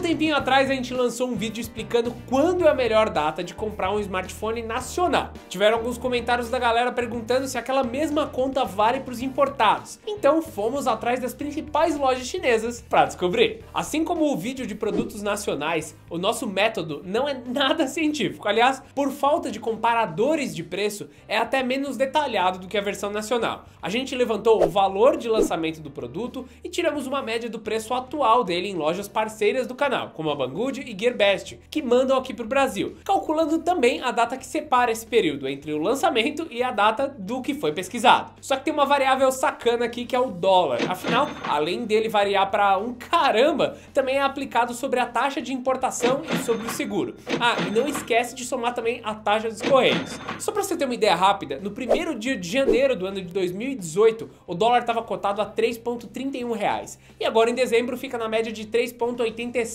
um tempinho atrás a gente lançou um vídeo explicando quando é a melhor data de comprar um smartphone nacional. Tiveram alguns comentários da galera perguntando se aquela mesma conta vale para os importados. Então fomos atrás das principais lojas chinesas para descobrir. Assim como o vídeo de produtos nacionais, o nosso método não é nada científico. Aliás, por falta de comparadores de preço, é até menos detalhado do que a versão nacional. A gente levantou o valor de lançamento do produto e tiramos uma média do preço atual dele em lojas parceiras do canal canal, como a Banggood e GearBest, que mandam aqui para o Brasil, calculando também a data que separa esse período entre o lançamento e a data do que foi pesquisado. Só que tem uma variável sacana aqui que é o dólar, afinal, além dele variar para um caramba, também é aplicado sobre a taxa de importação e sobre o seguro. Ah, e não esquece de somar também a taxa dos correios. Só para você ter uma ideia rápida, no primeiro dia de janeiro do ano de 2018, o dólar estava cotado a 3,31 reais, e agora em dezembro fica na média de 3,86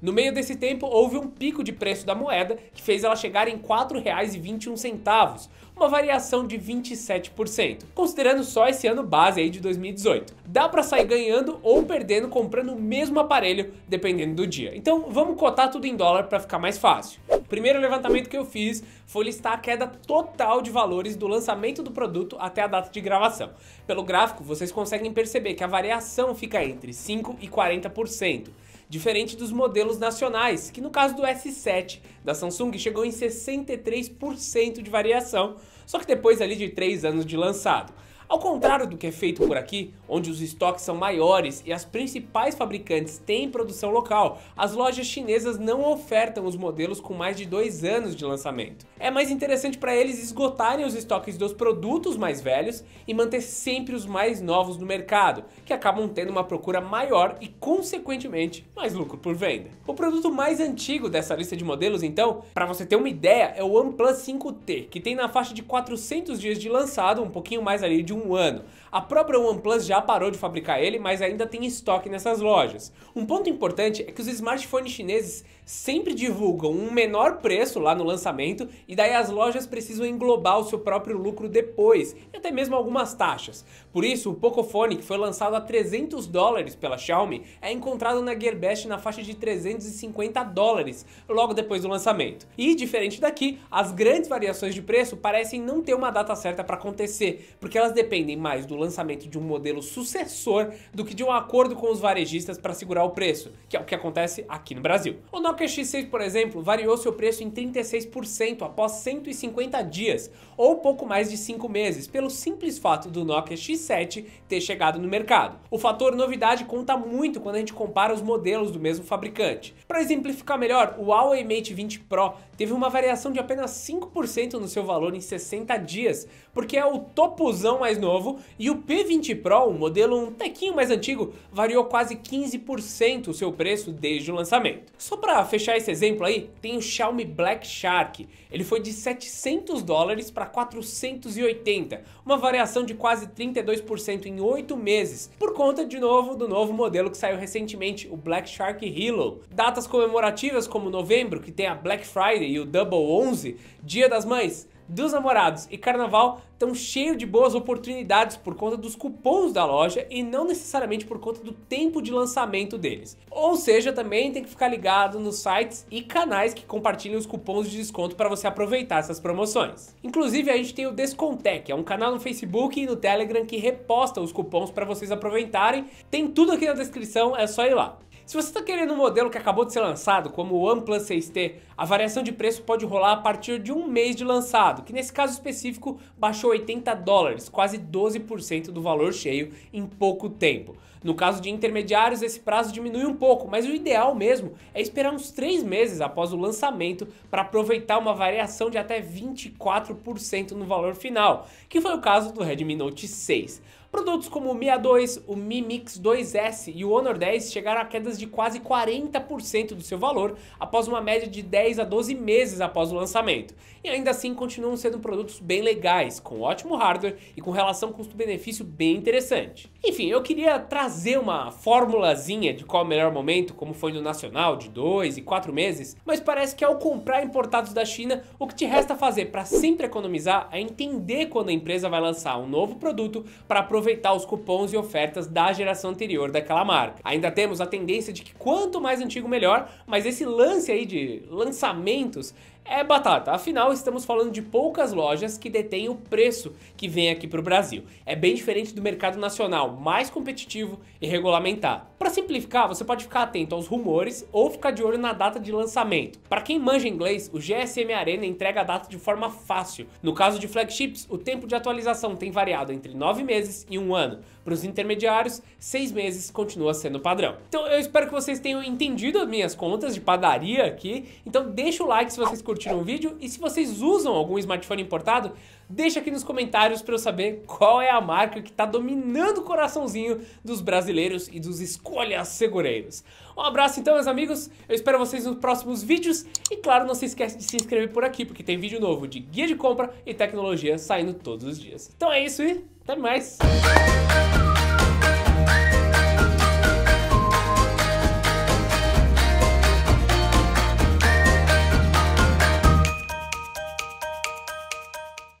no meio desse tempo, houve um pico de preço da moeda que fez ela chegar em R$ 4,21, uma variação de 27%, considerando só esse ano base aí de 2018. Dá para sair ganhando ou perdendo comprando o mesmo aparelho, dependendo do dia. Então vamos cotar tudo em dólar para ficar mais fácil. O primeiro levantamento que eu fiz foi listar a queda total de valores do lançamento do produto até a data de gravação. Pelo gráfico, vocês conseguem perceber que a variação fica entre 5% e 40% diferente dos modelos nacionais, que no caso do S7 da Samsung chegou em 63% de variação, só que depois ali de 3 anos de lançado. Ao contrário do que é feito por aqui, onde os estoques são maiores e as principais fabricantes têm produção local, as lojas chinesas não ofertam os modelos com mais de dois anos de lançamento. É mais interessante para eles esgotarem os estoques dos produtos mais velhos e manter sempre os mais novos no mercado, que acabam tendo uma procura maior e, consequentemente, mais lucro por venda. O produto mais antigo dessa lista de modelos, então, para você ter uma ideia, é o OnePlus 5T, que tem na faixa de 400 dias de lançado, um pouquinho mais ali de um um ano. A própria OnePlus já parou de fabricar ele, mas ainda tem estoque nessas lojas. Um ponto importante é que os smartphones chineses sempre divulgam um menor preço lá no lançamento e daí as lojas precisam englobar o seu próprio lucro depois, e até mesmo algumas taxas. Por isso, o Pocophone, que foi lançado a 300 dólares pela Xiaomi, é encontrado na Gearbest na faixa de 350 dólares logo depois do lançamento. E, diferente daqui, as grandes variações de preço parecem não ter uma data certa para acontecer, porque elas dependem mais do lançamento de um modelo sucessor do que de um acordo com os varejistas para segurar o preço, que é o que acontece aqui no Brasil. O Nokia X6, por exemplo, variou seu preço em 36% após 150 dias, ou pouco mais de 5 meses, pelo simples fato do Nokia X6 2007 ter chegado no mercado. O fator novidade conta muito quando a gente compara os modelos do mesmo fabricante. Para exemplificar melhor, o Huawei Mate 20 Pro teve uma variação de apenas 5% no seu valor em 60 dias, porque é o topuzão mais novo e o P20 Pro, um modelo um tequinho mais antigo, variou quase 15% o seu preço desde o lançamento. Só para fechar esse exemplo aí, tem o Xiaomi Black Shark. Ele foi de 700 dólares para 480, uma variação de quase 32 2% em 8 meses, por conta de novo do novo modelo que saiu recentemente, o Black Shark Hilo. Datas comemorativas como novembro, que tem a Black Friday e o Double 11, Dia das Mães, dos namorados e carnaval estão cheios de boas oportunidades por conta dos cupons da loja e não necessariamente por conta do tempo de lançamento deles. Ou seja, também tem que ficar ligado nos sites e canais que compartilham os cupons de desconto para você aproveitar essas promoções. Inclusive, a gente tem o Descontec, é um canal no Facebook e no Telegram que reposta os cupons para vocês aproveitarem. Tem tudo aqui na descrição, é só ir lá. Se você está querendo um modelo que acabou de ser lançado, como o OnePlus 6T, a variação de preço pode rolar a partir de um mês de lançado, que nesse caso específico baixou 80 dólares, quase 12% do valor cheio em pouco tempo. No caso de intermediários, esse prazo diminui um pouco, mas o ideal mesmo é esperar uns 3 meses após o lançamento para aproveitar uma variação de até 24% no valor final, que foi o caso do Redmi Note 6. Produtos como o Mi A2, o Mi Mix 2S e o Honor 10 chegaram a quedas de quase 40% do seu valor após uma média de 10 a 12 meses após o lançamento. E ainda assim continuam sendo produtos bem legais, com ótimo hardware e com relação custo-benefício bem interessante. Enfim, eu queria trazer uma formulazinha de qual é o melhor momento, como foi no Nacional, de 2 e 4 meses, mas parece que ao comprar importados da China, o que te resta fazer para sempre economizar é entender quando a empresa vai lançar um novo produto para aproveitar aproveitar os cupons e ofertas da geração anterior daquela marca. Ainda temos a tendência de que quanto mais antigo melhor, mas esse lance aí de lançamentos é batata. Afinal, estamos falando de poucas lojas que detêm o preço que vem aqui para o Brasil. É bem diferente do mercado nacional, mais competitivo e regulamentado. Para simplificar, você pode ficar atento aos rumores ou ficar de olho na data de lançamento. Para quem manja inglês, o GSM Arena entrega a data de forma fácil. No caso de flagships, o tempo de atualização tem variado entre 9 meses e 1 ano. Para os intermediários, 6 meses continua sendo padrão. Então eu espero que vocês tenham entendido as minhas contas de padaria aqui. Então deixa o like se vocês curtiram curtiram o vídeo e se vocês usam algum smartphone importado, deixa aqui nos comentários para eu saber qual é a marca que está dominando o coraçãozinho dos brasileiros e dos escolhas segureiros. Um abraço então, meus amigos, eu espero vocês nos próximos vídeos e claro, não se esquece de se inscrever por aqui, porque tem vídeo novo de guia de compra e tecnologia saindo todos os dias. Então é isso e até mais!